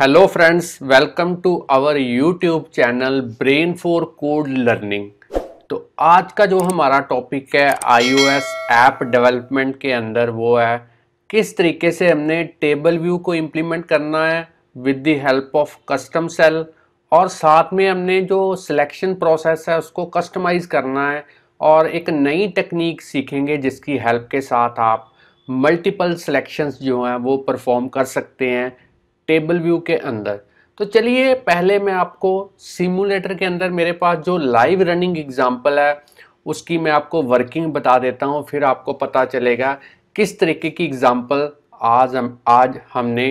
hello friends welcome to our YouTube channel brain for code learning तो आज का जो हमारा टॉपिक है आईओएस ऐप डेवलपमेंट के अंदर वो है किस तरीके से हमने टेबल व्यू को इम्प्लीमेंट करना है with the help of custom cell और साथ में हमने जो सिलेक्शन प्रोसेस है उसको कस्टमाइज करना है और एक नई टेक्निक सीखेंगे जिसकी हेल्प के साथ आप मल्टीपल सिलेक्शंस जो हैं वो परफॉर्म कर सकते हैं टेबल व्यू के अंदर तो चलिए पहले मैं आपको सिमुलेटर के अंदर मेरे पास जो लाइव रनिंग एग्जाम्पल है उसकी मैं आपको वर्किंग बता देता हूँ फिर आपको पता चलेगा किस तरीके की एग्ज़ाम्पल आज हम आज हमने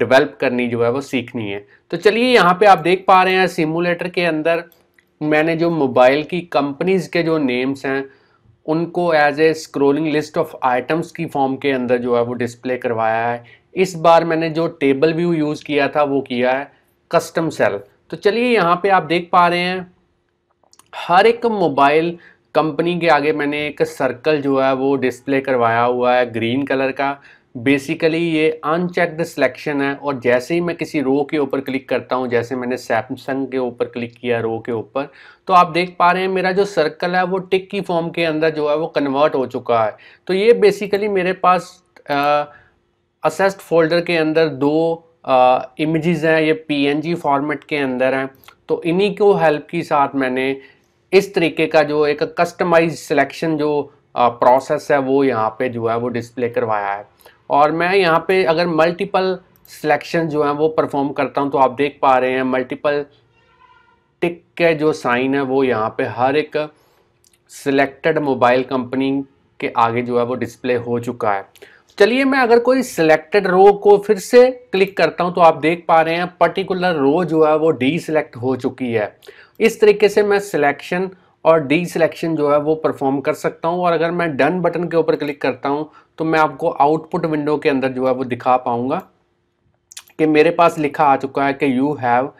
डेवलप करनी जो है वो सीखनी है तो चलिए यहाँ पे आप देख पा रहे हैं सिमुलेटर के अंदर मैंने जो मोबाइल की कंपनीज़ के जो नेम्स हैं उनको as a scrolling list of items की फॉर्म के अंदर जो है वो डिस्प्ले करवाया है इस बार मैंने जो टेबल व्यू यूज़ किया था वो किया है कस्टम सेल तो चलिए यहाँ पे आप देख पा रहे हैं हर एक मोबाइल कंपनी के आगे मैंने एक सर्कल जो है वो डिस्प्ले करवाया हुआ है ग्रीन कलर का बेसिकली ये अनचेकड सिलेक्शन है और जैसे ही मैं किसी रो के ऊपर क्लिक करता हूँ जैसे मैंने सैमसंग के ऊपर क्लिक किया रो के ऊपर तो आप देख पा रहे हैं मेरा जो सर्कल है वो टिक की फॉर्म के अंदर जो है वो कन्वर्ट हो चुका है तो ये बेसिकली मेरे पास असेस्ड फोल्डर के अंदर दो इमेजेस हैं ये पी फॉर्मेट के अंदर हैं तो इन्हीं को हेल्प के साथ मैंने इस तरीके का जो एक कस्टमाइज सिलेक्शन जो प्रोसेस है वो यहाँ पे जो है वो डिस्प्ले करवाया है और मैं यहाँ पे अगर मल्टीपल सिलेक्शन जो है वो परफॉर्म करता हूँ तो आप देख पा रहे हैं मल्टीपल टिक के जो साइन है वो यहाँ पे हर एक सिलेक्टेड मोबाइल कंपनी के आगे जो है वो डिस्प्ले हो चुका है चलिए मैं अगर कोई सिलेक्टेड रो को फिर से क्लिक करता हूँ तो आप देख पा रहे हैं पर्टिकुलर रो जो है वो डी सिलेक्ट हो चुकी है इस तरीके से मैं सिलेक्शन और डी सिलेक्शन जो है वो परफॉर्म कर सकता हूँ और अगर मैं डन बटन के ऊपर क्लिक करता हूँ तो मैं आपको आउटपुट विंडो के अंदर जो है वो दिखा पाऊँगा कि मेरे पास लिखा आ चुका है कि you have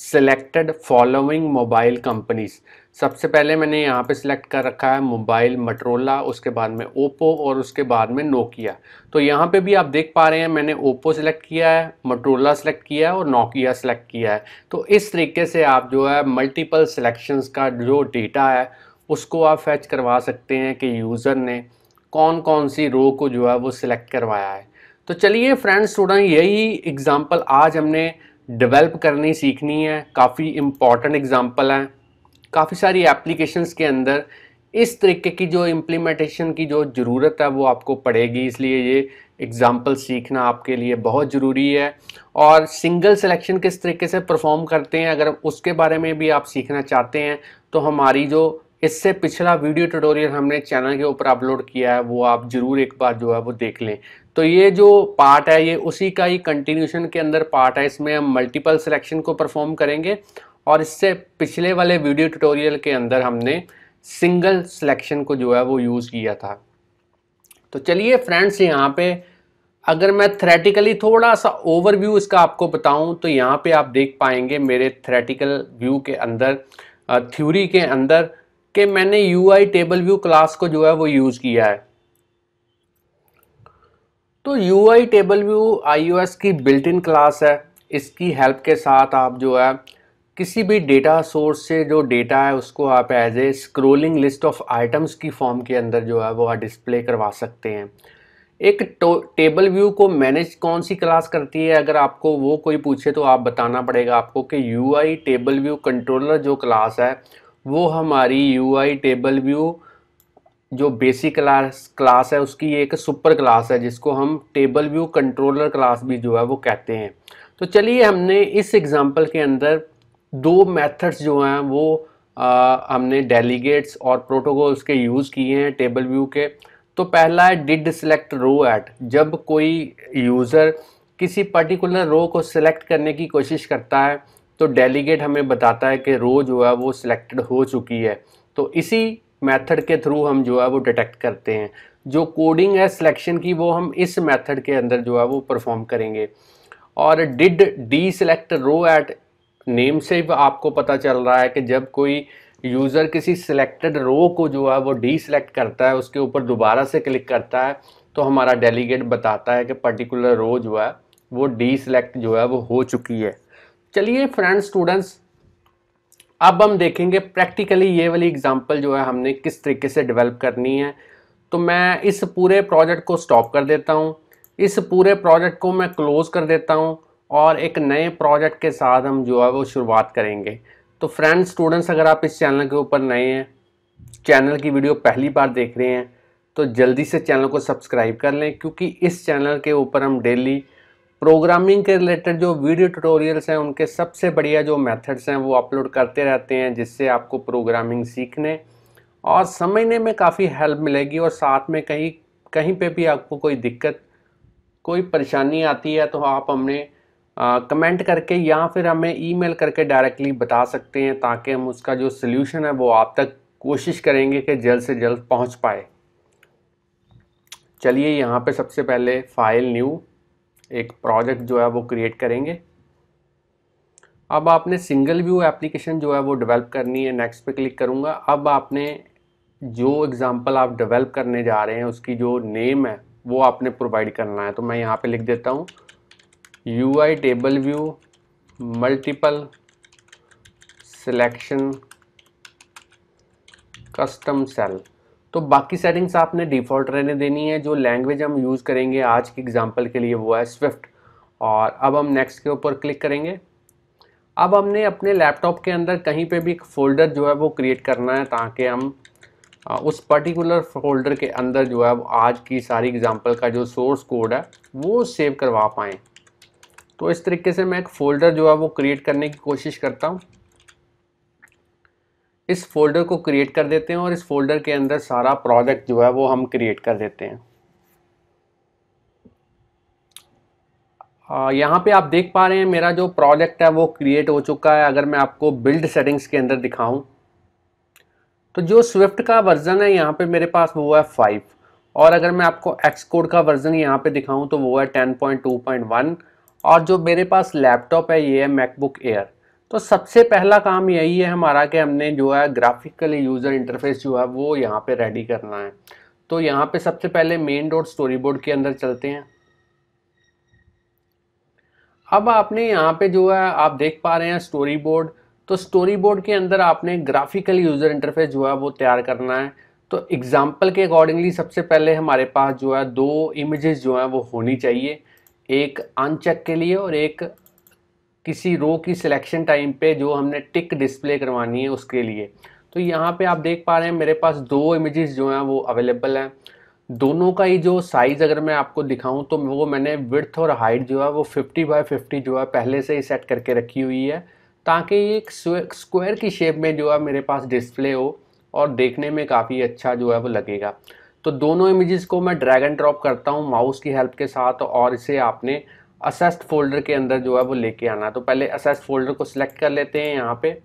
selected following mobile companies सबसे पहले मैंने यहाँ पे सिलेक्ट कर रखा है मोबाइल मटरोला उसके बाद में ओप्पो और उसके बाद में नोकिया तो यहाँ पे भी आप देख पा रहे हैं मैंने ओप्पो सिलेक्ट किया है मटरोला सिलेक्ट किया है और नोकिया सिलेक्ट किया है तो इस तरीके से आप जो है मल्टीपल सिलेक्शंस का जो डेटा है उसको आप फैच करवा सकते हैं कि यूज़र ने कौन कौन सी रो को जो है वो सिलेक्ट करवाया है तो चलिए फ्रेंड्स स्टूडेंट यही एग्ज़ाम्पल आज हमने डेवलप करनी सीखनी है काफ़ी इम्पॉर्टेंट एग्जांपल हैं काफ़ी सारी एप्लीकेशंस के अंदर इस तरीके की जो इम्प्लीमेंटेशन की जो ज़रूरत है वो आपको पड़ेगी इसलिए ये एग्ज़ाम्पल सीखना आपके लिए बहुत ज़रूरी है और सिंगल सिलेक्शन किस तरीके से परफॉर्म करते हैं अगर उसके बारे में भी आप सीखना चाहते हैं तो हमारी जो इससे पिछला वीडियो ट्यूटोरियल हमने चैनल के ऊपर अपलोड किया है वो आप ज़रूर एक बार जो है वो देख लें तो ये जो पार्ट है ये उसी का ही कंटिन्यूशन के अंदर पार्ट है इसमें हम मल्टीपल सिलेक्शन को परफॉर्म करेंगे और इससे पिछले वाले वीडियो ट्यूटोरियल के अंदर हमने सिंगल सिलेक्शन को जो है वो यूज़ किया था तो चलिए फ्रेंड्स यहाँ पे अगर मैं थ्रेटिकली थोड़ा सा ओवरव्यू इसका आपको बताऊं तो यहाँ पे आप देख पाएंगे मेरे थ्रेटिकल व्यू के अंदर थ्यूरी के अंदर कि मैंने यू टेबल व्यू क्लास को जो है वो यूज़ किया है तो U I table view I O S की बिल्ट इन क्लास है इसकी हेल्प के साथ आप जो है किसी भी डेटा सोर्स से जो डेटा है उसको आप as a scrolling list of items की फॉर्म के अंदर जो है वो आप डिस्प्ले करवा सकते हैं एक टेबल व्यू को मैनेज कौन सी क्लास करती है अगर आपको वो कोई पूछे तो आप बताना पड़ेगा आपको कि U I table view controller जो क्लास है वो हमारी यू आई टेबल व्यू जो बेसिक क्लास क्लास है उसकी एक सुपर क्लास है जिसको हम टेबल व्यू कंट्रोलर क्लास भी जो है वो कहते हैं तो चलिए हमने इस एग्ज़ाम्पल के अंदर दो मेथड्स जो हैं वो आ, हमने डेलीगेट्स और प्रोटोकॉल्स के यूज़ किए हैं टेबल व्यू के तो पहला है डिड सेलेक्ट रो एट जब कोई यूज़र किसी पर्टिकुलर रो को सिलेक्ट करने की कोशिश करता है तो डेलीगेट हमें बताता है कि रो जो है वो सिलेक्टेड हो चुकी है तो इसी मेथड के थ्रू हम जो है वो डिटेक्ट करते हैं जो कोडिंग है सिलेक्शन की वो हम इस मेथड के अंदर जो है वो परफॉर्म करेंगे और did deselect row at name से आपको पता चल रहा है कि जब कोई यूज़र किसी सिलेक्टेड रो को जो है वो डी सेलेक्ट करता है उसके ऊपर दोबारा से क्लिक करता है तो हमारा डेलीगेट बताता है कि पर्टिकुलर रो जो है वो डी सेलेक्ट जो है वो हो चुकी है चलिए फ्रेंड्स स्टूडेंट्स अब हम देखेंगे प्रैक्टिकली ये वाली एग्जांपल जो है हमने किस तरीके से डेवलप करनी है तो मैं इस पूरे प्रोजेक्ट को स्टॉप कर देता हूँ इस पूरे प्रोजेक्ट को मैं क्लोज़ कर देता हूँ और एक नए प्रोजेक्ट के साथ हम जो है वो शुरुआत करेंगे तो फ्रेंड्स स्टूडेंट्स अगर आप इस चैनल के ऊपर नए हैं चैनल की वीडियो पहली बार देख रहे हैं तो जल्दी से चैनल को सब्सक्राइब कर लें क्योंकि इस चैनल के ऊपर हम डेली प्रोग्रामिंग के रिलेटेड जो वीडियो ट्यूटोरियल्स हैं उनके सबसे बढ़िया जो मेथड्स हैं वो अपलोड करते रहते हैं जिससे आपको प्रोग्रामिंग सीखने और समझने में काफ़ी हेल्प मिलेगी और साथ में कहीं कहीं पे भी आपको कोई दिक्कत कोई परेशानी आती है तो आप हमने आ, कमेंट करके या फिर हमें ईमेल करके डायरेक्टली बता सकते हैं ताकि हम उसका जो सल्यूशन है वो आप तक कोशिश करेंगे कि जल्द से जल्द पहुँच पाए चलिए यहाँ पर सबसे पहले फाइल न्यू एक प्रोजेक्ट जो है वो क्रिएट करेंगे अब आपने सिंगल व्यू एप्लीकेशन जो है वो डेवलप करनी है नेक्स्ट पे क्लिक करूँगा अब आपने जो एग्ज़ाम्पल आप डेवलप करने जा रहे हैं उसकी जो नेम है वो आपने प्रोवाइड करना है तो मैं यहाँ पे लिख देता हूँ U I table view multiple selection custom cell तो बाकी सेटिंग्स आपने डिफ़ॉल्ट रहने देनी है जो लैंग्वेज हम यूज़ करेंगे आज के एग्जाम्पल के लिए वो है स्विफ्ट और अब हम नेक्स्ट के ऊपर क्लिक करेंगे अब हमने अपने लैपटॉप के अंदर कहीं पे भी एक फ़ोल्डर जो है वो क्रिएट करना है ताकि हम उस पर्टिकुलर फोल्डर के अंदर जो है वो आज की सारी एग्ज़ाम्पल का जो सोर्स कोड है वो सेव करवा पाएँ तो इस तरीके से मैं एक फ़ोल्डर जो है वो क्रिएट करने की कोशिश करता हूँ इस फोल्डर को क्रिएट कर देते हैं और इस फोल्डर के अंदर सारा प्रोजेक्ट जो है वो हम क्रिएट कर देते हैं यहाँ पे आप देख पा रहे हैं मेरा जो प्रोजेक्ट है वो क्रिएट हो चुका है अगर मैं आपको बिल्ड सेटिंग्स के अंदर दिखाऊं तो जो स्विफ्ट का वर्ज़न है यहाँ पे मेरे पास वो है फाइव और अगर मैं आपको एक्स कोड का वर्ज़न यहाँ पे दिखाऊं तो वो है ten point two point one और जो मेरे पास लैपटॉप है ये है मैकबुक एयर तो सबसे पहला काम यही है हमारा कि हमने जो है ग्राफिकल यूज़र इंटरफेस जो है वो यहाँ पे रेडी करना है तो यहाँ पे सबसे पहले मेन डॉट स्टोरी बोर्ड के अंदर चलते हैं अब आपने यहाँ पे जो है आप देख पा रहे हैं स्टोरी बोर्ड तो स्टोरी बोर्ड के अंदर आपने ग्राफिकल यूज़र इंटरफेस जो है वो तैयार करना है तो एग्ज़ाम्पल के अकॉर्डिंगली सबसे पहले हमारे पास जो है दो इमेजेस जो हैं वो होनी चाहिए एक अनचेक के लिए और एक किसी रो की सिलेक्शन टाइम पे जो हमने टिक डिस्प्ले करवानी है उसके लिए तो यहाँ पे आप देख पा रहे हैं मेरे पास दो इमेजेस जो हैं वो अवेलेबल हैं दोनों का ही जो साइज़ अगर मैं आपको दिखाऊं तो वो मैंने विर्थ और हाइट जो है वो 50 बाय 50 जो है पहले से ही सेट करके रखी हुई है ताकि ये एक स्क्वायर की शेप में जो है मेरे पास डिस्प्ले हो और देखने में काफ़ी अच्छा जो है वो लगेगा तो दोनों इमेजेस को मैं ड्रैग एंड ड्रॉप करता हूँ माउस की हेल्प के साथ और इसे आपने असेस्ड फोल्डर के अंदर जो है वो लेके आना तो पहले असेस्ड फोल्डर को सिलेक्ट कर लेते हैं यहाँ पे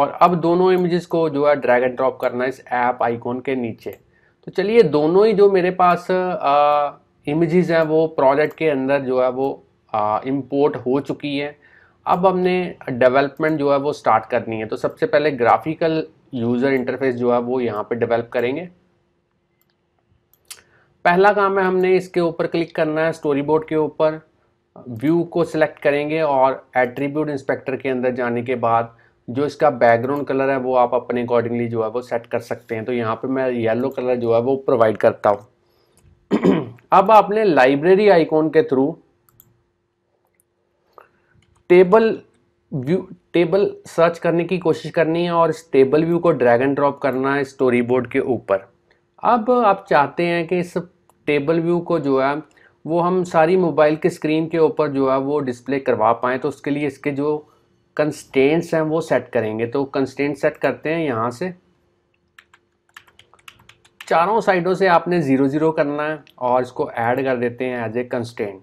और अब दोनों इमेजेस को जो है ड्रैग एंड ड्रॉप करना है इस ऐप आइकॉन के नीचे तो चलिए दोनों ही जो मेरे पास इमेजेस हैं वो प्रोजेक्ट के अंदर जो है वो इम्पोर्ट हो चुकी है अब हमने डेवलपमेंट जो है वो स्टार्ट करनी है तो सबसे पहले ग्राफिकल यूज़र इंटरफेस जो है वो यहाँ पर डेवलप करेंगे पहला काम है हमने इसके ऊपर क्लिक करना है स्टोरी बोर्ड के ऊपर व्यू को सिलेक्ट करेंगे और एट्रीब्यूट इंस्पेक्टर के अंदर जाने के बाद जो इसका बैकग्राउंड कलर है वो आप अपने अकॉर्डिंगली जो है वो सेट कर सकते हैं तो यहाँ पे मैं येलो कलर जो है वो प्रोवाइड करता हूँ अब आपने लाइब्रेरी आइकॉन के through table view table search करने की कोशिश करनी है और इस टेबल व्यू को ड्रैग एंड ड्रॉप करना है स्टोरी बोर्ड के ऊपर अब आप चाहते हैं कि इस टेबल व्यू को जो है वो हम सारी मोबाइल के स्क्रीन के ऊपर जो है वो डिस्प्ले करवा पाएँ तो उसके लिए इसके जो कंस्टेंट्स हैं वो सेट करेंगे तो कंस्टेंट सेट करते हैं यहाँ से चारों साइडों से आपने ज़ीरो ज़ीरो करना है और इसको ऐड कर देते हैं एज ए कंस्टेंट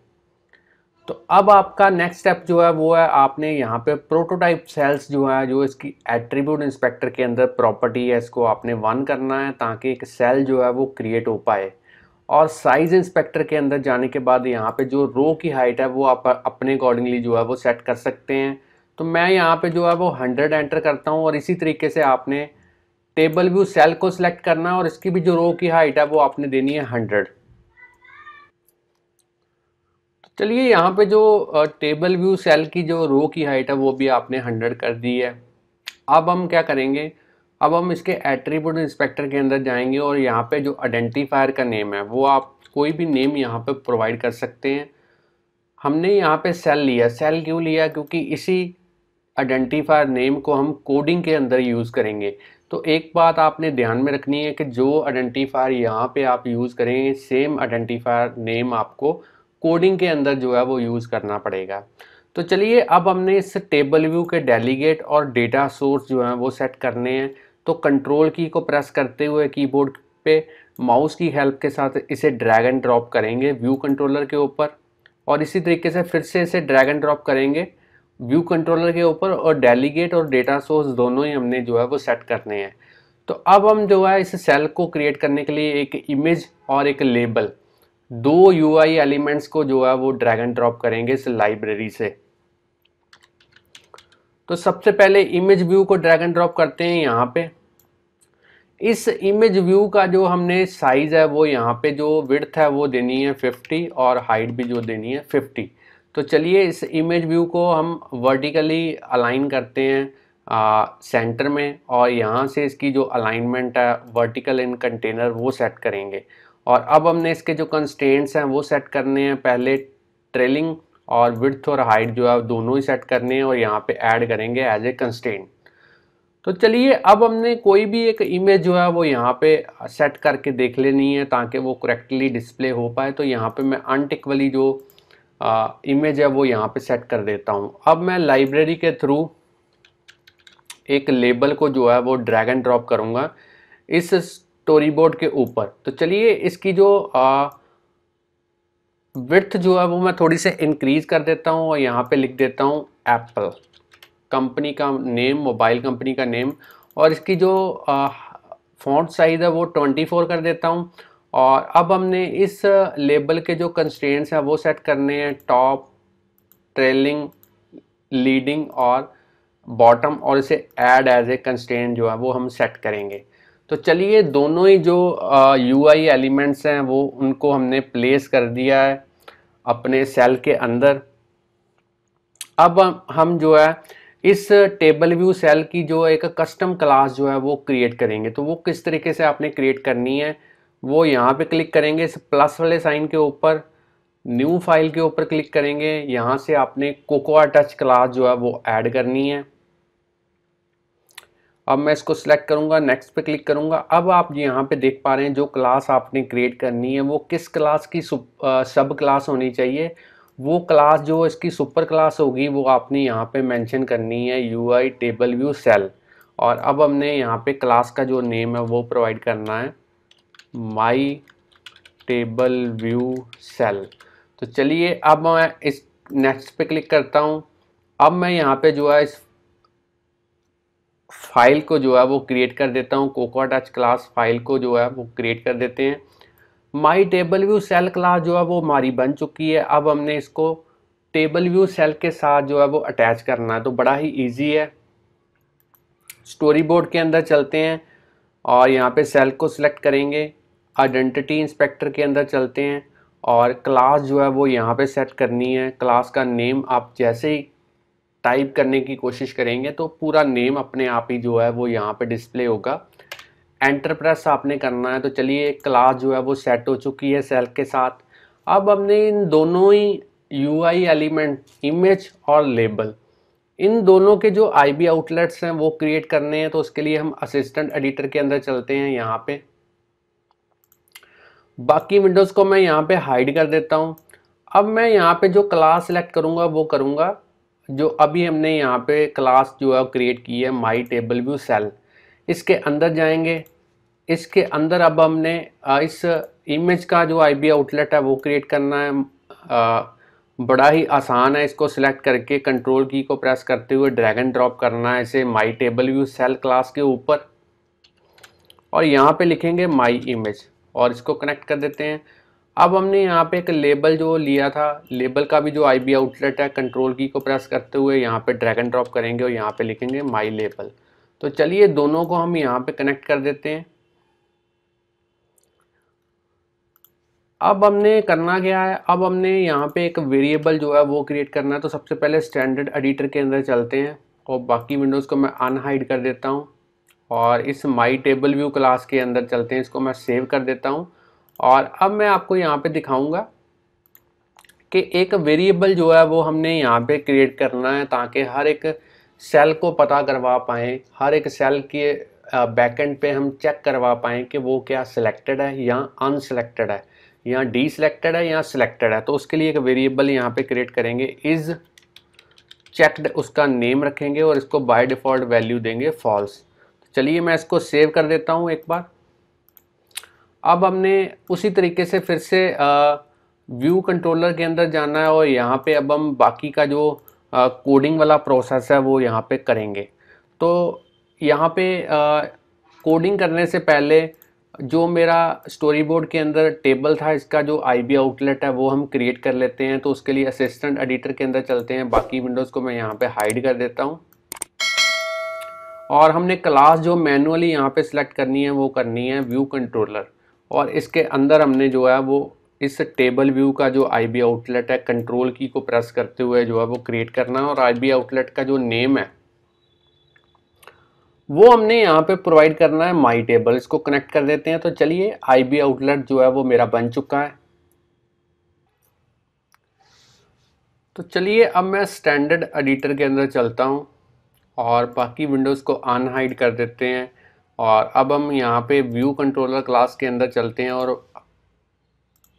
तो अब आपका नेक्स्ट स्टेप जो है वो है आपने यहाँ पे प्रोटोटाइप सेल्स जो है जो इसकी एट्रीब्यूट इंस्पेक्टर के अंदर प्रॉपर्टी है इसको आपने वन करना है ताकि एक सेल जो है वो क्रिएट हो पाए और साइज इंस्पेक्टर के अंदर जाने के बाद यहाँ पे जो रो की हाइट है वो आप अपने अकॉर्डिंगली जो है वो सेट कर सकते हैं तो मैं यहाँ पे जो है वो हंड्रेड एंटर करता हूँ और इसी तरीके से आपने टेबल व्यू सेल को सिलेक्ट करना है और इसकी भी जो रो की हाइट है वो आपने देनी है हंड्रेड तो चलिए यहाँ पे जो टेबल व्यू सेल की जो रो की हाइट है वो भी आपने हंड्रेड कर दी है अब हम क्या करेंगे अब हम इसके एट्रीब्यूट इंस्पेक्टर के अंदर जाएंगे और यहाँ पे जो आइडेंटिफायर का नेम है वो आप कोई भी नेम यहाँ पे प्रोवाइड कर सकते हैं हमने यहाँ पे सेल लिया सेल क्यों लिया क्योंकि इसी आइडेंटिफायर नेम को हम कोडिंग के अंदर यूज़ करेंगे तो एक बात आपने ध्यान में रखनी है कि जो आइडेंटिफायर यहाँ पर आप यूज़ करेंगे सेम आइडेंटिफायर नेम आपको कोडिंग के अंदर जो है वो यूज़ करना पड़ेगा तो चलिए अब हमने इस टेबल व्यू के डेलीगेट और डेटा सोर्स जो हैं वो सेट करने हैं तो कंट्रोल की को प्रेस करते हुए कीबोर्ड पे माउस की हेल्प के साथ इसे ड्रैग एंड ड्रॉप करेंगे व्यू कंट्रोलर के ऊपर और इसी तरीके से फिर से इसे ड्रैग एंड ड्रॉप करेंगे व्यू कंट्रोलर के ऊपर और डेलीगेट और डेटा सोर्स दोनों ही हमने जो है वो सेट करने हैं तो अब हम जो है इस सेल को क्रिएट करने के लिए एक इमेज और एक लेबल दो यूआई एलिमेंट्स को जो है वो ड्रैग एंड ड्रॉप करेंगे इस लाइब्रेरी से तो सबसे पहले इमेज व्यू को ड्रैग एंड ड्रॉप करते हैं यहाँ पे इस इमेज व्यू का जो हमने साइज है वो यहाँ पे जो विड्थ है वो देनी है फिफ्टी और हाइट भी जो देनी है फिफ्टी तो चलिए इस इमेज व्यू को हम वर्टिकली अलाइन करते हैं आ, सेंटर में और यहाँ से इसकी जो अलाइनमेंट है वर्टिकल इन कंटेनर वो सेट करेंगे और अब हमने इसके जो कंस्टेंट्स हैं वो सेट करने हैं पहले ट्रेलिंग और विथ और हाइट जो है दोनों ही सेट करने हैं और यहाँ पे ऐड करेंगे एज ए कंस्टेंट तो चलिए अब हमने कोई भी एक इमेज जो है वो यहाँ पे सेट करके देख लेनी है ताकि वो करेक्टली डिस्प्ले हो पाए तो यहाँ पे मैं अनटिकवली जो आ, इमेज है वो यहाँ पे सेट कर देता हूँ अब मैं लाइब्रेरी के थ्रू एक लेबल को जो है वो ड्रैग एंड ड्रॉप करूँगा इस स्टोरी बोर्ड के ऊपर तो चलिए इसकी जो आ, विथ जो है वो मैं थोड़ी से इंक्रीज कर देता हूँ और यहाँ पे लिख देता हूँ एप्पल कंपनी का नेम मोबाइल कंपनी का नेम और इसकी जो फॉन्ट साइज़ है वो 24 कर देता हूँ और अब हमने इस लेबल के जो कंस्ट्रेंट्स हैं वो सेट करने हैं टॉप ट्रेलिंग लीडिंग और बॉटम और इसे ऐड एज ए कंस्टेंट जो है वो हम सेट करेंगे तो चलिए दोनों ही जो यू आई एलिमेंट्स हैं वो उनको हमने प्लेस कर दिया है अपने सेल के अंदर अब हम जो है इस टेबल व्यू सेल की जो एक कस्टम क्लास जो है वो क्रिएट करेंगे तो वो किस तरीके से आपने क्रिएट करनी है वो यहाँ पे क्लिक करेंगे इस प्लस वाले साइन के ऊपर न्यू फाइल के ऊपर क्लिक करेंगे यहाँ से आपने कोकोआ टच क्लास जो है वो ऐड करनी है अब मैं इसको सिलेक्ट करूंगा नेक्स्ट पे क्लिक करूंगा अब आप यहाँ पे देख पा रहे हैं जो क्लास आपने क्रिएट करनी है वो किस क्लास की सब क्लास होनी चाहिए वो क्लास जो इसकी सुपर क्लास होगी वो आपने यहाँ पे मेंशन करनी है U I table view cell और अब हमने यहाँ पे क्लास का जो नेम है वो प्रोवाइड करना है माई टेबल व्यू सेल तो चलिए अब मैं इस नेक्स्ट पे क्लिक करता हूँ अब मैं यहाँ पे जो है इस फाइल को जो है वो क्रिएट कर देता हूँ कोकवा टच क्लास फाइल को जो है वो क्रिएट कर देते हैं my table view cell class जो है वो हमारी बन चुकी है अब हमने इसको टेबल व्यू सेल के साथ जो है वो अटैच करना है तो बड़ा ही ईजी है स्टोरी बोर्ड के अंदर चलते हैं और यहाँ पे सेल को सिलेक्ट करेंगे आइडेंटिटी इंस्पेक्टर के अंदर चलते हैं और क्लास जो है वो यहाँ पे सेट करनी है क्लास का नेम आप जैसे ही टाइप करने की कोशिश करेंगे तो पूरा नेम अपने आप ही जो है वो यहाँ पे डिस्प्ले होगा एंटर प्रेस आपने करना है तो चलिए क्लास जो है वो सेट हो चुकी है सेल के साथ अब हमने इन दोनों ही यू एलिमेंट इमेज और लेबल इन दोनों के जो आई आउटलेट्स हैं वो क्रिएट करने हैं तो उसके लिए हम असिस्टेंट एडिटर के अंदर चलते हैं यहाँ पे बाकी विंडोज़ को मैं यहाँ पे हाइड कर देता हूँ अब मैं यहाँ पे जो क्लास सेलेक्ट करूँगा वो करूँगा जो अभी हमने यहाँ पे क्लास जो है क्रिएट की है माई टेबल व्यू सेल इसके अंदर जाएंगे इसके अंदर अब हमने इस इमेज का जो आई आउटलेट है वो क्रिएट करना है बड़ा ही आसान है इसको सिलेक्ट करके कंट्रोल की को प्रेस करते हुए ड्रैग एंड ड्रॉप करना है इसे my table view cell class के ऊपर और यहाँ पे लिखेंगे माई इमेज और इसको कनेक्ट कर देते हैं अब हमने यहाँ पे एक लेबल जो लिया था लेबल का भी जो आई बी आउटलेट है कंट्रोल की को प्रेस करते हुए यहाँ पे ड्रैग एंड ड्रॉप करेंगे और यहाँ पे लिखेंगे माई लेबल तो चलिए दोनों को हम यहाँ पे कनेक्ट कर देते हैं अब हमने करना क्या है अब हमने यहाँ पे एक वेरिएबल जो है वो क्रिएट करना है तो सबसे पहले स्टैंडर्ड एडिटर के अंदर चलते हैं और बाकी विंडोज़ को मैं अनहाइड कर देता हूँ और इस माई टेबल व्यू क्लास के अंदर चलते हैं इसको मैं सेव कर देता हूँ और अब मैं आपको यहाँ पे दिखाऊंगा कि एक वेरिएबल जो है वो हमने यहाँ पे क्रिएट करना है ताकि हर एक सेल को पता करवा पाएँ हर एक सेल के बैकेंड पे हम चेक करवा पाएँ कि वो क्या सिलेक्टेड है या अनसेलेक्टेड है या डी सिलेक्टेड है या सिलेक्टेड है तो उसके लिए एक वेरिएबल यहाँ पे क्रिएट करेंगे इज़ चेकड उसका नेम रखेंगे और इसको बाय डिफ़ॉल्ट वैल्यू देंगे फॉल्स तो चलिए मैं इसको सेव कर देता हूँ एक बार अब हमने उसी तरीके से फिर से व्यू कंट्रोलर के अंदर जाना है और यहाँ पे अब हम बाकी का जो कोडिंग वाला प्रोसेस है वो यहाँ पे करेंगे तो यहाँ पे कोडिंग करने से पहले जो मेरा स्टोरी बोर्ड के अंदर टेबल था इसका जो आई बी आउटलेट है वो हम क्रिएट कर लेते हैं तो उसके लिए असिस्टेंट एडिटर के अंदर चलते हैं बाकी विंडोज़ को मैं यहाँ पे हाइड कर देता हूँ और हमने क्लास जो मैनुअली यहाँ पे सिलेक्ट करनी है वो करनी है व्यू कंट्रोलर और इसके अंदर हमने जो है वो इस टेबल व्यू का जो आई बी आउटलेट है कंट्रोल की को प्रेस करते हुए जो है वो क्रिएट करना है और आई बी आउटलेट का जो नेम है वो हमने यहाँ पे प्रोवाइड करना है माई टेबल इसको कनेक्ट कर देते हैं तो चलिए आई बी आउटलेट जो है वो मेरा बन चुका है तो चलिए अब मैं स्टैंडर्ड एडिटर के अंदर चलता हूँ और बाकी विंडोज़ को अनहाइड कर देते हैं और अब हम यहाँ पे व्यू कंट्रोलर क्लास के अंदर चलते हैं और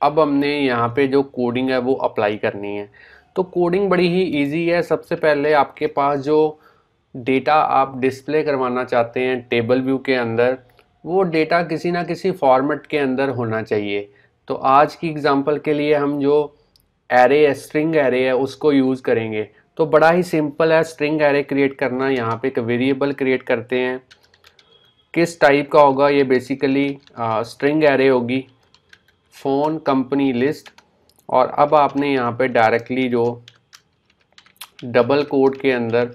अब हमने यहाँ पे जो कोडिंग है वो अप्लाई करनी है तो कोडिंग बड़ी ही इजी है सबसे पहले आपके पास जो डेटा आप डिस्प्ले करवाना चाहते हैं टेबल व्यू के अंदर वो डेटा किसी ना किसी फॉर्मेट के अंदर होना चाहिए तो आज की एग्ज़ाम्पल के लिए हम जो एरे है स्ट्रिंग एरे है उसको यूज़ करेंगे तो बड़ा ही सिंपल है स्ट्रिंग एरे क्रिएट करना यहाँ पे एक वेरिएबल क्रिएट करते हैं किस टाइप का होगा ये बेसिकली स्ट्रिंग एरे होगी फ़ोन कंपनी लिस्ट और अब आपने यहाँ पे डायरेक्टली जो डबल कोड के अंदर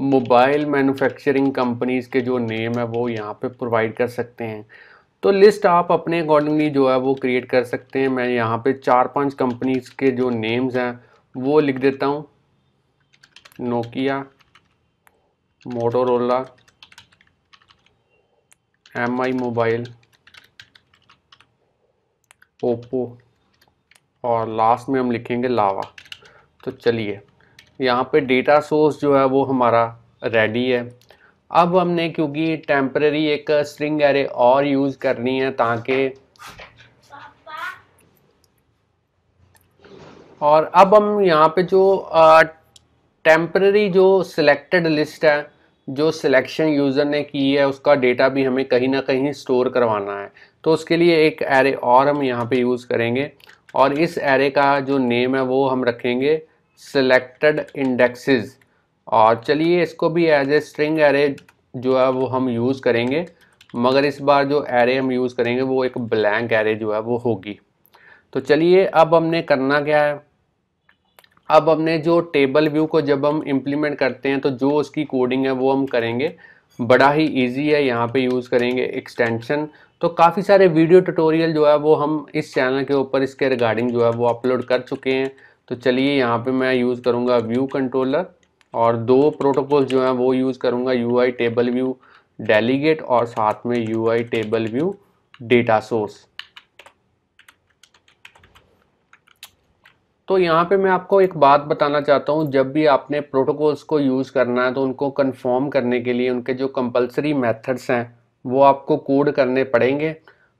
मोबाइल मैन्युफैक्चरिंग कंपनीज़ के जो नेम है वो यहाँ पे प्रोवाइड कर सकते हैं तो लिस्ट आप अपने अकॉर्डिंगली जो है वो क्रिएट कर सकते हैं मैं यहाँ पे चार पांच कंपनीज़ के जो नेम्स हैं वो लिख देता हूँ Nokia Motorola M I mobile Oppo और लास्ट में हम लिखेंगे लावा तो चलिए यहाँ पे डेटा सोर्स जो है वो हमारा रेडी है अब हमने क्योंकि टेम्प्रेरी एक स्ट्रिंग एरे और यूज़ करनी है ताकि और अब हम यहाँ पे जो टेम्प्रेरी जो सिलेक्टेड लिस्ट है जो सिलेक्शन यूज़र ने की है उसका डेटा भी हमें कहीं ना कहीं स्टोर करवाना है तो उसके लिए एक एरे और हम यहाँ पे यूज़ करेंगे और इस एरे का जो नेम है वो हम रखेंगे सिलेक्टेड इंडेक्सेस और चलिए इसको भी एज ए स्ट्रिंग एरे जो है वो हम यूज़ करेंगे मगर इस बार जो एरे हम यूज़ करेंगे वो एक ब्लैंक एरे जो है वो होगी तो चलिए अब हमने करना क्या है अब हमने जो टेबल व्यू को जब हम इम्प्लीमेंट करते हैं तो जो उसकी कोडिंग है वो हम करेंगे बड़ा ही इजी है यहाँ पे यूज़ करेंगे एक्सटेंशन तो काफ़ी सारे वीडियो ट्यूटोरियल जो है वो हम इस चैनल के ऊपर इसके रिगार्डिंग जो है वो अपलोड कर चुके हैं तो चलिए यहाँ पे मैं यूज़ करूँगा व्यू कंट्रोलर और दो प्रोटोकॉल जो हैं वो यूज़ करूँगा यू टेबल व्यू डेलीगेट और साथ में U table view data source तो यहाँ पे मैं आपको एक बात बताना चाहता हूँ जब भी आपने प्रोटोकॉल्स को यूज़ करना है तो उनको कंफर्म करने के लिए उनके जो कंपलसरी मेथड्स हैं वो आपको कोड करने पड़ेंगे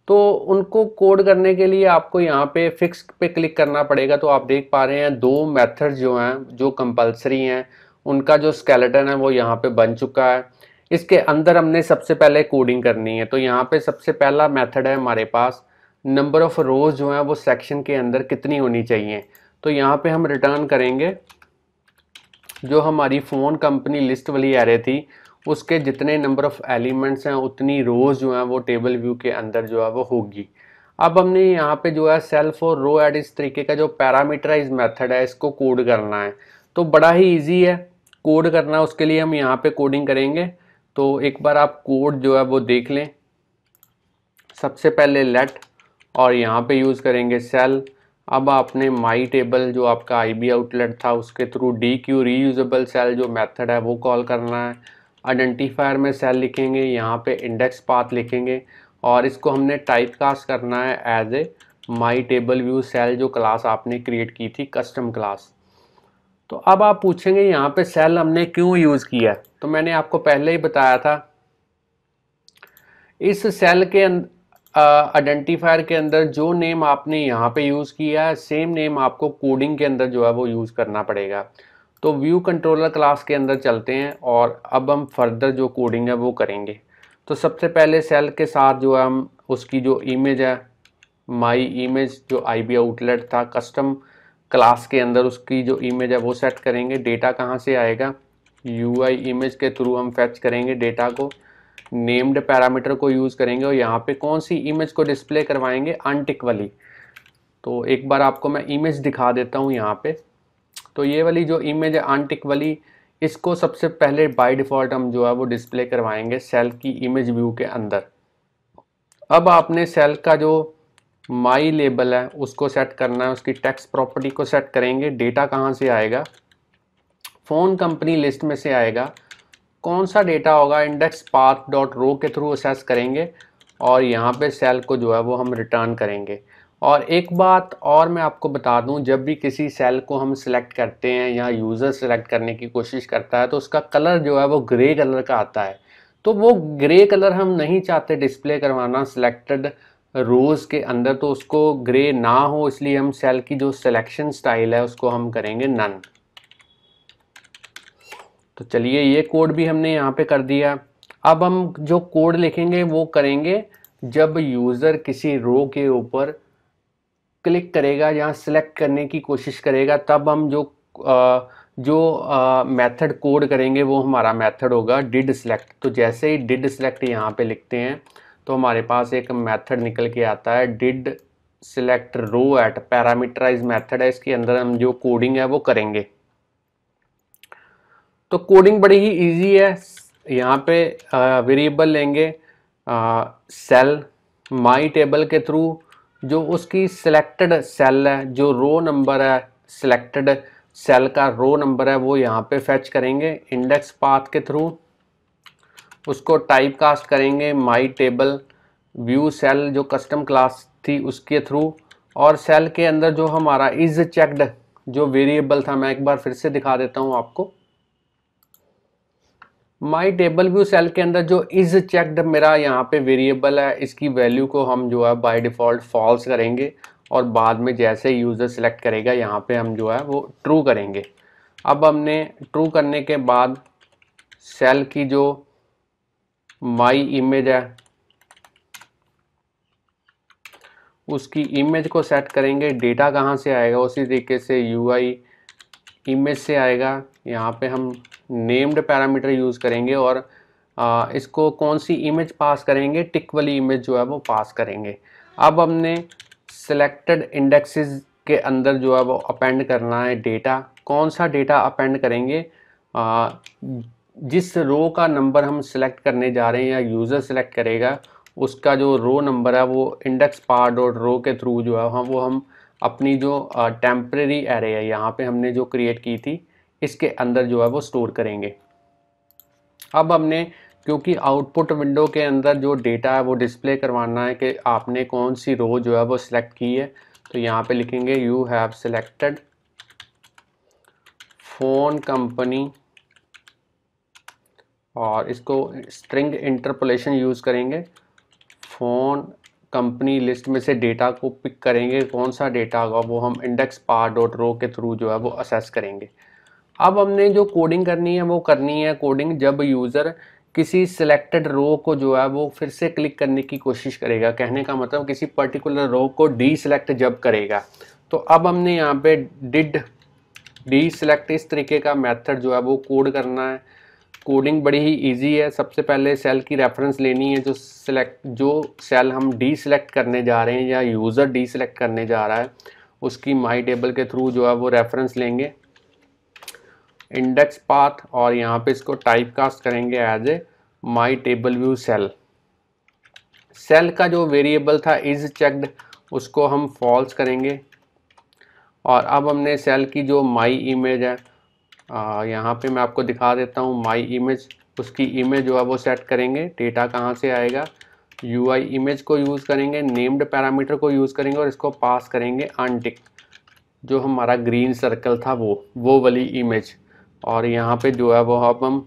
तो उनको कोड करने के लिए आपको यहाँ पे फिक्स पे क्लिक करना पड़ेगा तो आप देख पा रहे हैं दो मैथड्स जो हैं जो कंपलसरी हैं उनका जो स्केलेटन है वो यहाँ पे बन चुका है इसके अंदर हमने सबसे पहले कोडिंग करनी है तो यहाँ पे सबसे पहला मेथड है हमारे पास नंबर ऑफ रोज जो हैं वो सेक्शन के अंदर कितनी होनी चाहिए तो यहाँ पे हम रिटर्न करेंगे जो हमारी फ़ोन कंपनी लिस्ट वाली आ रही थी उसके जितने नंबर ऑफ़ एलिमेंट्स हैं उतनी रोज़ जो हैं वो टेबल व्यू के अंदर जो है वो होगी अब हमने यहाँ पे जो है सेल्फ और रो एड इस तरीके का जो पैरामीटराइज मेथड है इसको कोड करना है तो बड़ा ही इजी है कोड करना उसके लिए हम यहाँ पे कोडिंग करेंगे तो एक बार आप कोड जो है वो देख लें सबसे पहले लेट और यहाँ पे यूज़ करेंगे सेल अब आपने माई टेबल जो आपका आई बी आउटलेट था उसके through dequeue reusable cell जो मेथड है वो कॉल करना है आइडेंटिफायर में सेल लिखेंगे यहाँ पे इंडेक्स पाथ लिखेंगे और इसको हमने टाइप कास्ट करना है as a my table view cell जो क्लास आपने क्रिएट की थी कस्टम क्लास तो अब आप पूछेंगे यहाँ पे सेल हमने क्यों यूज़ किया तो मैंने आपको पहले ही बताया था इस सेल के अं- आइडेंटिफायर uh, के अंदर जो नेम आपने यहाँ पे यूज़ किया है सेम नेम आपको कोडिंग के अंदर जो है वो यूज़ करना पड़ेगा तो व्यू कंट्रोलर क्लास के अंदर चलते हैं और अब हम फर्दर जो कोडिंग है वो करेंगे तो सबसे पहले सेल के साथ जो है हम उसकी जो इमेज है माई इमेज जो आई बी आउटलेट था कस्टम क्लास के अंदर उसकी जो इमेज है वो सेट करेंगे डेटा कहाँ से आएगा यू आई इमेज के थ्रू हम फैच करेंगे डेटा को नेम्ड पैरामीटर को यूज़ करेंगे और यहाँ पे कौन सी इमेज को डिस्प्ले करवाएंगे अनटिक वाली तो एक बार आपको मैं इमेज दिखा देता हूँ यहाँ पे तो ये वाली जो इमेज है अनटिक वाली इसको सबसे पहले बाय डिफ़ॉल्ट हम जो है वो डिस्प्ले करवाएंगे सेल की इमेज व्यू के अंदर अब आपने सेल का जो माई लेबल है उसको सेट करना है उसकी टैक्स प्रॉपर्टी को सेट करेंगे डेटा कहाँ से आएगा फ़ोन कंपनी लिस्ट में से आएगा कौन सा डेटा होगा इंडेक्स पाथ डॉट रो के थ्रू असेस करेंगे और यहाँ पे सेल को जो है वो हम रिटर्न करेंगे और एक बात और मैं आपको बता दूँ जब भी किसी सेल को हम सिलेक्ट करते हैं या यूज़र सेलेक्ट करने की कोशिश करता है तो उसका कलर जो है वो ग्रे कलर का आता है तो वो ग्रे कलर हम नहीं चाहते डिस्प्ले करवाना सिलेक्टेड रोज़ के अंदर तो उसको ग्रे ना हो इसलिए हम सेल की जो सिलेक्शन स्टाइल है उसको हम करेंगे नन तो चलिए ये कोड भी हमने यहाँ पे कर दिया अब हम जो कोड लिखेंगे वो करेंगे जब यूज़र किसी रो के ऊपर क्लिक करेगा या सिलेक्ट करने की कोशिश करेगा तब हम जो आ, जो मेथड कोड करेंगे वो हमारा मेथड होगा डिड सेलेक्ट तो जैसे ही डिड सेलेक्ट यहाँ पे लिखते हैं तो हमारे पास एक मेथड निकल के आता है did select row at parameterize method है इसके अंदर हम जो कोडिंग है वो करेंगे तो कोडिंग बड़ी ही इजी है यहाँ पे वेरिएबल लेंगे सेल माई टेबल के थ्रू जो उसकी सिलेक्टेड सेल है जो रो नंबर है सिलेक्टेड सेल का रो नंबर है वो यहाँ पे फैच करेंगे इंडेक्स पाथ के थ्रू उसको टाइप कास्ट करेंगे माई टेबल व्यू सेल जो कस्टम क्लास थी उसके थ्रू और सेल के अंदर जो हमारा इज चेकड जो वेरिएबल था मैं एक बार फिर से दिखा देता हूँ आपको माई टेबल व्यू सेल के अंदर जो इज चेकड मेरा यहाँ पे वेरिएबल है इसकी वैल्यू को हम जो है बाय डिफ़ॉल्ट फॉल्स करेंगे और बाद में जैसे यूज़र सेलेक्ट करेगा यहाँ पे हम जो है वो ट्रू करेंगे अब हमने ट्रू करने के बाद सेल की जो माई इमेज है उसकी इमेज को सेट करेंगे डेटा कहाँ से आएगा उसी तरीके से आई इमेज से आएगा यहाँ पे हम नेम्ड पैरामीटर यूज़ करेंगे और आ, इसको कौन सी इमेज पास करेंगे टिक वाली इमेज जो है वो पास करेंगे अब हमने सिलेक्टेड इंडेक्सेस के अंदर जो है वो अपेंड करना है डेटा कौन सा डेटा अपेंड करेंगे आ, जिस रो का नंबर हम सिलेक्ट करने जा रहे हैं या यूज़र सिलेक्ट करेगा उसका जो रो नंबर है वो इंडेक्स पार डॉट रो के थ्रू जो है हम हाँ, वो हम अपनी जो टेम्प्रेरी एरे है यहाँ पे हमने जो क्रिएट की थी इसके अंदर जो है वो स्टोर करेंगे अब हमने क्योंकि आउटपुट विंडो के अंदर जो डेटा है वो डिस्प्ले करवाना है कि आपने कौन सी रो जो है वो सिलेक्ट की है तो यहाँ पे लिखेंगे you have selected phone company और इसको स्ट्रिंग इंटरपोलेशन यूज़ करेंगे फ़ोन कंपनी लिस्ट में से डेटा को पिक करेंगे कौन सा डेटा होगा वो हम इंडेक्स पार डॉट रो के थ्रू जो है वो असेस करेंगे अब हमने जो कोडिंग करनी है वो करनी है कोडिंग जब यूज़र किसी सिलेक्टेड रो को जो है वो फिर से क्लिक करने की कोशिश करेगा कहने का मतलब किसी पर्टिकुलर रो को डी सेलेक्ट जब करेगा तो अब हमने यहाँ पे डिड डी सिलेक्ट इस तरीके का मेथड जो है वो कोड करना है कोडिंग बड़ी ही इजी है सबसे पहले सेल की रेफरेंस लेनी है जो सिलेक्ट जो सेल हम डी सिलेक्ट करने जा रहे हैं या यूज़र डी सिलेक्ट करने जा रहा है उसकी माई टेबल के थ्रू जो है वो रेफरेंस लेंगे इंडेक्स पाथ और यहाँ पे इसको टाइप कास्ट करेंगे as a my table view cell cell का जो वेरिएबल था इज चेक्ड उसको हम फॉल्स करेंगे और अब हमने सेल की जो माई इमेज है यहाँ पे मैं आपको दिखा देता हूँ माई इमेज उसकी इमेज जो है वो सेट करेंगे डेटा कहाँ से आएगा यू आई इमेज को यूज़ करेंगे नेम्ड पैरामीटर को यूज़ करेंगे और इसको पास करेंगे अनटिक जो हमारा ग्रीन सर्कल था वो वो वाली इमेज और यहाँ पे जो है वो अब हम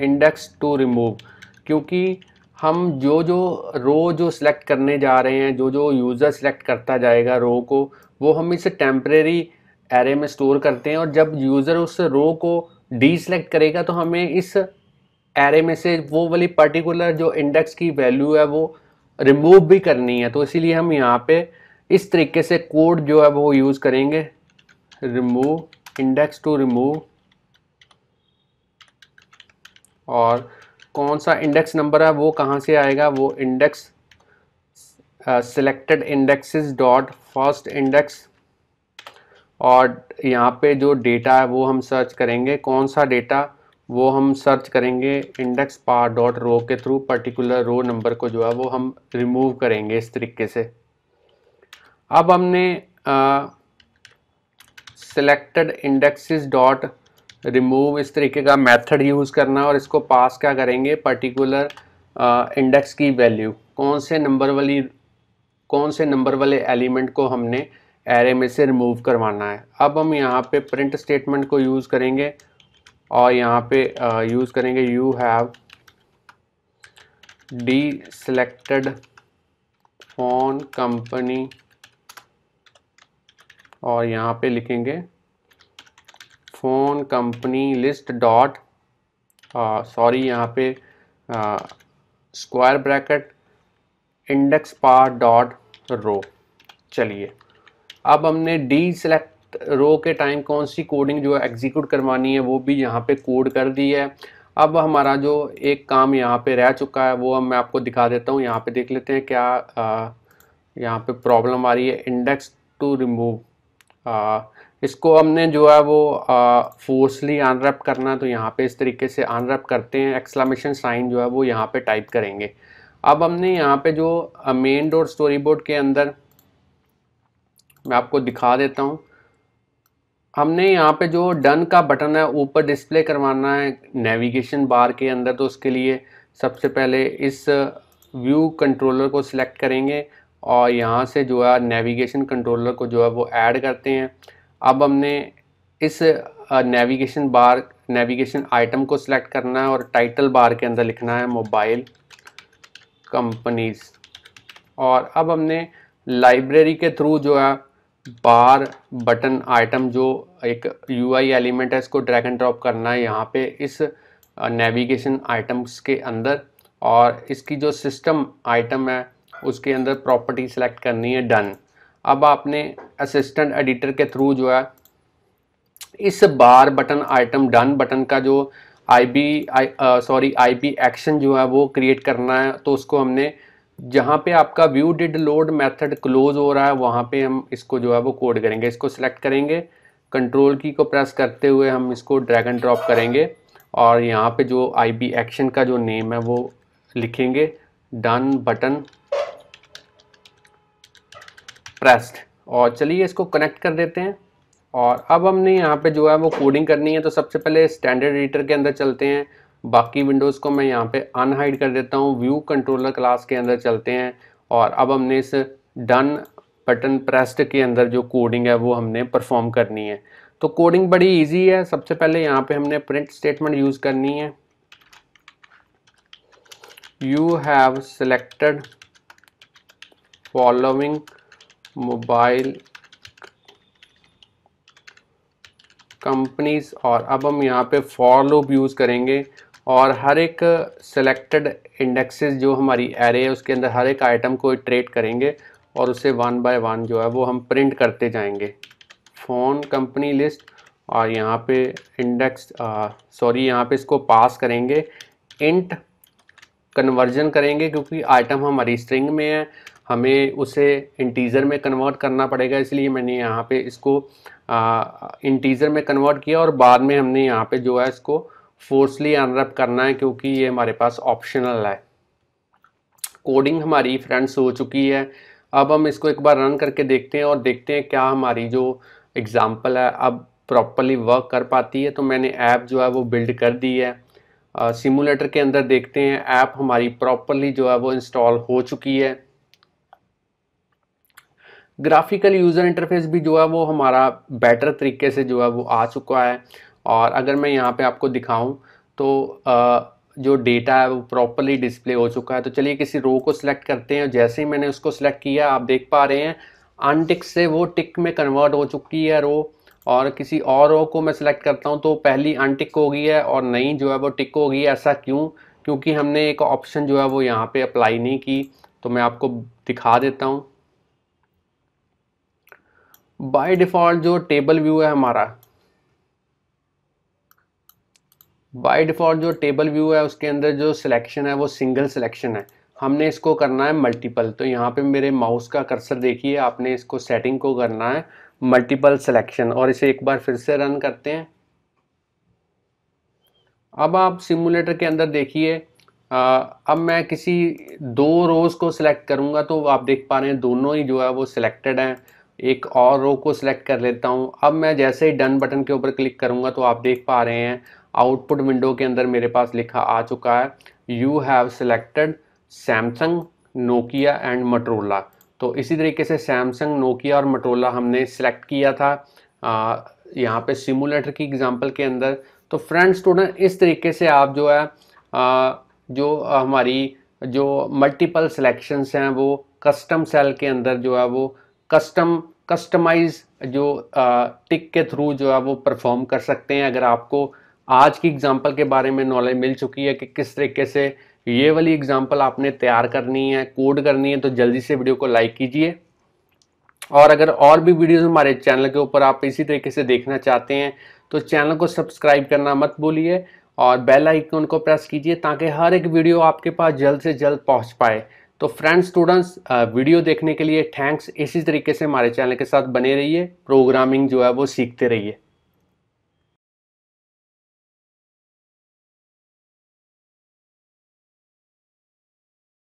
इंडेक्स टू रिमूव क्योंकि हम जो जो रो जो सिलेक्ट करने जा रहे हैं जो जो यूज़र सिलेक्ट करता जाएगा रो को वो हम इसे टेम्प्रेरी एरे में स्टोर करते हैं और जब यूज़र उस रो को डी सिलेक्ट करेगा तो हमें इस एरे में से वो वाली पर्टिकुलर जो इंडेक्स की वैल्यू है वो रिमूव भी करनी है तो इसीलिए हम यहाँ पे इस तरीके से कोड जो है वो यूज़ करेंगे रिमूव इंडेक्स टू रिमूव और कौन सा इंडेक्स नंबर है वो कहाँ से आएगा वो index selected indexes dot first index और यहाँ पे जो डेटा है वो हम सर्च करेंगे कौन सा डेटा वो हम सर्च करेंगे इंडेक्स पार डॉट रो के थ्रू पर्टिकुलर रो नंबर को जो है वो हम रिमूव करेंगे इस तरीके से अब हमने uh, selected indexes dot remove इस तरीके का मेथड यूज़ करना और इसको पास क्या करेंगे पर्टिकुलर इंडेक्स uh, की वैल्यू कौन से नंबर वाली कौन से नंबर वाले एलिमेंट को हमने एरे में से रिमूव करवाना है अब हम यहाँ पे प्रिंट स्टेटमेंट को यूज़ करेंगे और यहाँ पे यूज़ uh, करेंगे you have deselected phone company और यहाँ पे लिखेंगे phone company list dot sorry यहाँ पे square bracket index path dot row चलिए अब हमने डी सेलेक्ट रो के टाइम कौन सी कोडिंग जो है एग्जीक्यूट करवानी है वो भी यहाँ पे कोड कर दी है अब हमारा जो एक काम यहाँ पे रह चुका है वो अब मैं आपको दिखा देता हूँ यहाँ पे देख लेते हैं क्या यहाँ पे प्रॉब्लम आ रही है इंडेक्स टू रिमूव आ, इसको हमने जो है वो फोर्सली अनरप करना तो यहाँ पे इस तरीके से अनरप करते हैं एक्सलामेशन साइन जो है वो यहाँ पे टाइप करेंगे अब हमने यहाँ पे जो मेन डोर स्टोरी बोर्ड के अंदर मैं आपको दिखा देता हूँ हमने यहाँ पे जो डन का बटन है ऊपर डिस्प्ले करवाना है नेविगेशन बार के अंदर तो उसके लिए सबसे पहले इस व्यू कंट्रोलर को सिलेक्ट करेंगे और यहाँ से जो है नेविगेशन कंट्रोलर को जो है वो ऐड करते हैं अब हमने इस नेविगेशन बार नेविगेशन आइटम को सिलेक्ट करना है और टाइटल बार के अंदर लिखना है मोबाइल कंपनीज और अब हमने लाइब्रेरी के थ्रू जो है बार बटन आइटम जो एक यूआई एलिमेंट है इसको ड्रैग एंड ड्रॉप करना है यहाँ पे इस नेविगेशन आइटम्स के अंदर और इसकी जो सिस्टम आइटम है उसके अंदर प्रॉपर्टी सेलेक्ट करनी है डन अब आपने असिस्टेंट एडिटर के थ्रू जो है इस bar button item done button का जो I B sorry I B action जो है वो क्रिएट करना है तो उसको हमने जहाँ पे आपका view did load method close हो रहा है वहाँ पे हम इसको जो है वो कोड करेंगे इसको सिलेक्ट करेंगे कंट्रोल की को प्रेस करते हुए हम इसको ड्रैग एंड ड्रॉप करेंगे और यहाँ पे जो आई बी एक्शन का जो नेम है वो लिखेंगे डन बटन प्रेस्ड और चलिए इसको कनेक्ट कर देते हैं और अब हमने यहाँ पे जो है वो कोडिंग करनी है तो सबसे पहले स्टैंडर्ड एडिटर के अंदर चलते हैं बाकी विंडोज़ को मैं यहाँ पे अनहाइड कर देता हूँ व्यू कंट्रोलर क्लास के अंदर चलते हैं और अब हमने इस डन बटन प्रेस्ड के अंदर जो कोडिंग है वो हमने परफॉर्म करनी है तो कोडिंग बड़ी इजी है सबसे पहले यहाँ पे हमने प्रिंट स्टेटमेंट यूज़ करनी है you have selected following mobile companies और अब हम यहाँ पे फॉर लूप यूज़ करेंगे और हर एक सिलेक्टेड इंडेक्सेस जो हमारी एरे है उसके अंदर हर एक आइटम को ट्रेड करेंगे और उसे वन बाय वन जो है वो हम प्रिंट करते जाएंगे फ़ोन कंपनी लिस्ट और यहाँ पे इंडेक्स सॉरी यहाँ पे इसको पास करेंगे इंट कन्वर्जन करेंगे क्योंकि आइटम हमारी स्ट्रिंग में है हमें उसे इंटीज़र में कन्वर्ट करना पड़ेगा इसलिए मैंने यहाँ पे इसको इंटीज़र में कन्वर्ट किया और बाद में हमने यहाँ पे जो है इसको फोर्सली अनरप करना है क्योंकि ये हमारे पास ऑप्शनल है कोडिंग हमारी फ्रेंड्स हो चुकी है अब हम इसको एक बार रन करके देखते हैं और देखते हैं क्या हमारी जो एग्ज़ाम्पल है अब प्रॉपरली वर्क कर पाती है तो मैंने ऐप जो है वो बिल्ड कर दी है सिमुलेटर के अंदर देखते हैं ऐप हमारी प्रॉपरली जो है वो इंस्टॉल हो चुकी है ग्राफिकल यूज़र इंटरफेस भी जो है वो हमारा बेटर तरीके से जो है वो आ चुका है और अगर मैं यहाँ पे आपको दिखाऊँ तो आ, जो डेटा है वो प्रॉपरली डिस्प्ले हो चुका है तो चलिए किसी रो को सिलेक्ट करते हैं जैसे ही मैंने उसको सिलेक्ट किया आप देख पा रहे हैं अनटिक से वो टिक में कन्वर्ट हो चुकी है रो और किसी और रो को मैं सिलेक्ट करता हूँ तो पहली अनटिक होगी है और नई जो है वो टिक होगी ऐसा क्यों क्योंकि हमने एक ऑप्शन जो है वो यहाँ पर अप्लाई नहीं की तो मैं आपको दिखा देता हूँ बाय डिफ़ॉल्ट जो टेबल व्यू है हमारा बाय डिफ़ॉल्ट जो टेबल व्यू है उसके अंदर जो सिलेक्शन है वो सिंगल सिलेक्शन है हमने इसको करना है मल्टीपल तो यहाँ पे मेरे माउस का कर्सर देखिए आपने इसको सेटिंग को करना है मल्टीपल सिलेक्शन और इसे एक बार फिर से रन करते हैं अब आप सिमुलेटर के अंदर देखिए अब मैं किसी दो रोज़ को सिलेक्ट करूँगा तो आप देख पा रहे हैं दोनों ही जो है वो सिलेक्टेड हैं एक और रो को सिलेक्ट कर लेता हूँ अब मैं जैसे ही डन बटन के ऊपर क्लिक करूँगा तो आप देख पा रहे हैं आउटपुट विंडो के अंदर मेरे पास लिखा आ चुका है you have selected Samsung Nokia and Motorola तो इसी तरीके से सैमसंग नोकिया और मटरोला हमने सेलेक्ट किया था आ, यहाँ पे सिमुलेटर की एग्जांपल के अंदर तो फ्रेंड स्टूडेंट इस तरीके से आप जो है आ, जो हमारी जो मल्टीपल सिलेक्शंस हैं वो कस्टम सेल के अंदर जो है वो कस्टम कस्टमाइज जो टिक के थ्रू जो है वो परफॉर्म कर सकते हैं अगर आपको आज की एग्ज़ाम्पल के बारे में नॉलेज मिल चुकी है कि किस तरीके से ये वाली एग्ज़ाम्पल आपने तैयार करनी है कोड करनी है तो जल्दी से वीडियो को लाइक कीजिए और अगर और भी वीडियोस हमारे चैनल के ऊपर आप इसी तरीके से देखना चाहते हैं तो चैनल को सब्सक्राइब करना मत भूलिए और बेल आइकन को प्रेस कीजिए ताकि हर एक वीडियो आपके पास जल्द से जल्द पहुंच पाए तो फ्रेंड्स स्टूडेंट्स वीडियो देखने के लिए थैंक्स इसी तरीके से हमारे चैनल के साथ बने रहिए प्रोग्रामिंग जो है वो सीखते रहिए